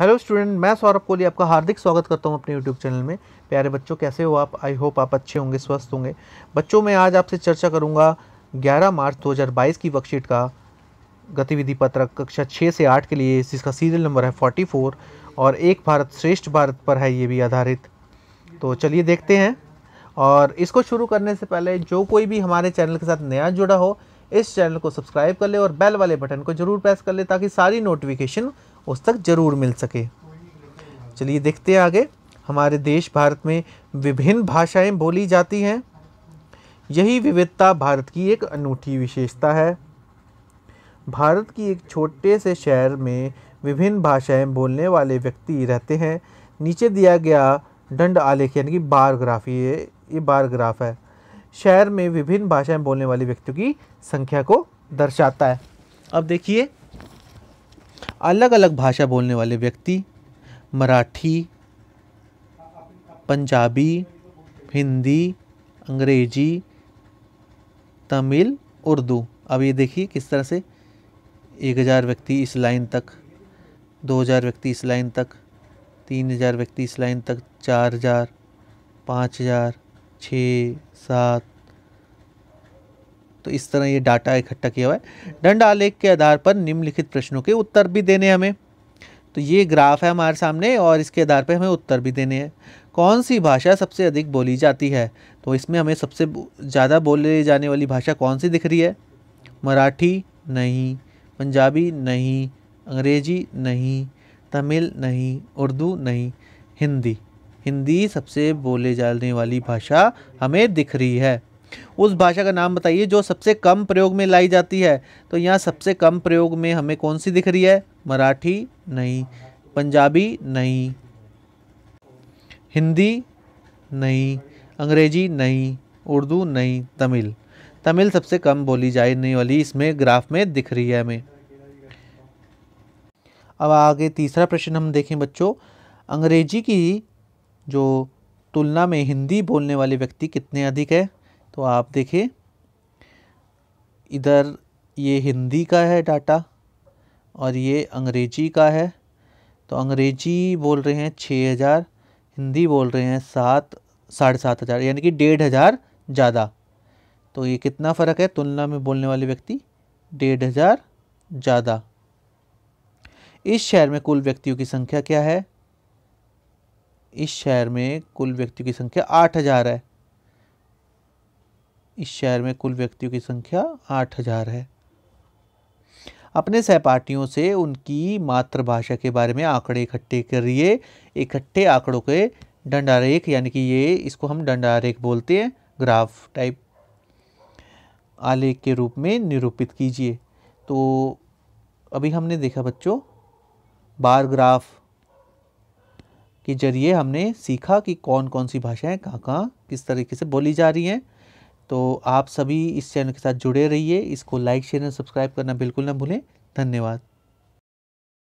hello student मैं सौरभ कोहली आपका हार्दिक स्वागत करता हूं अपने यूट्यूब चैनल में प्यारे बच्चों कैसे हो आप आई होप आप अच्छे होंगे स्वस्थ होंगे बच्चों मैं आज आपसे चर्चा करूंगा 11 मार्च 2022 की वर्कशीट का गतिविधि पत्रक कक्षा 6 से 8 के लिए जिसका सीरियल नंबर है 44 और एक भारत श्रेष्ठ भारत पर है ये भी आधारित तो चलिए देखते हैं और इसको शुरू करने से पहले जो कोई भी हमारे चैनल के साथ नया जुड़ा हो इस चैनल को सब्सक्राइब कर ले और बेल वाले बटन को जरूर प्रेस कर ले ताकि सारी नोटिफिकेशन पुस्तक जरूर मिल सके चलिए देखते हैं आगे हमारे देश भारत में विभिन्न भाषाएं बोली जाती हैं यही विविधता भारत की एक अनूठी विशेषता है भारत की एक छोटे से शहर में विभिन्न भाषाएं बोलने वाले व्यक्ति रहते हैं नीचे दिया गया दंड आलेख यानी कि बारग्राफी ये ये बारग्राफ है शहर में विभिन्न भाषाएं बोलने वाले व्यक्तियों की संख्या को दर्शाता है अब देखिए अलग अलग भाषा बोलने वाले व्यक्ति मराठी पंजाबी हिंदी अंग्रेजी तमिल उर्दू अब ये देखिए किस तरह से एक हज़ार व्यक्ति इस लाइन तक दो हज़ार व्यक्ति इस लाइन तक तीन हज़ार व्यक्ति इस लाइन तक चार हज़ार पाँच हज़ार छः सात तो इस तरह ये डाटा इकट्ठा किया हुआ है दंड आलेख के आधार पर निम्नलिखित प्रश्नों के उत्तर भी देने हमें तो ये ग्राफ है हमारे सामने और इसके आधार पर हमें उत्तर भी देने हैं कौन सी भाषा सबसे अधिक बोली जाती है तो इसमें हमें सबसे ज़्यादा बोले जाने वाली भाषा कौन सी दिख रही है मराठी नहीं पंजाबी नहीं अंग्रेजी नहीं तमिल नहीं उर्दू नहीं हिंदी हिंदी सबसे बोले जाने वाली भाषा हमें दिख रही है उस भाषा का नाम बताइए जो सबसे कम प्रयोग में लाई जाती है तो यहाँ सबसे कम प्रयोग में हमें कौन सी दिख रही है मराठी नहीं पंजाबी नहीं हिंदी नहीं अंग्रेजी नहीं उर्दू नहीं तमिल तमिल सबसे कम बोली जाने वाली इसमें ग्राफ में दिख रही है हमें अब आगे तीसरा प्रश्न हम देखें बच्चों अंग्रेजी की जो तुलना में हिंदी बोलने वाले व्यक्ति कितने अधिक है तो आप देखिए इधर ये हिंदी का है डाटा और ये अंग्रेजी का है तो अंग्रेजी बोल रहे हैं छः हज़ार हिंदी बोल रहे हैं सात साढ़े सात हज़ार यानी कि डेढ़ हज़ार ज़्यादा तो ये कितना फ़र्क है तुलना में बोलने वाले व्यक्ति डेढ़ हज़ार ज़्यादा इस शहर में कुल व्यक्तियों की संख्या क्या है इस शहर में कुल व्यक्तियों की संख्या आठ हज़ार है इस शहर में कुल व्यक्तियों की संख्या आठ हजार है अपने सहपाठियों से उनकी मातृभाषा के बारे में आंकड़े इकट्ठे करिए इकट्ठे आंकड़ों के डंडारेख यानी कि ये इसको हम डंडारेख बोलते हैं ग्राफ टाइप आलेख के रूप में निरूपित कीजिए तो अभी हमने देखा बच्चों बार ग्राफ के जरिए हमने सीखा कि कौन कौन सी भाषाएं कहाँ कहाँ किस तरीके से बोली जा रही हैं तो आप सभी इस चैनल के साथ जुड़े रहिए इसको लाइक शेयर एंड सब्सक्राइब करना बिल्कुल ना भूलें धन्यवाद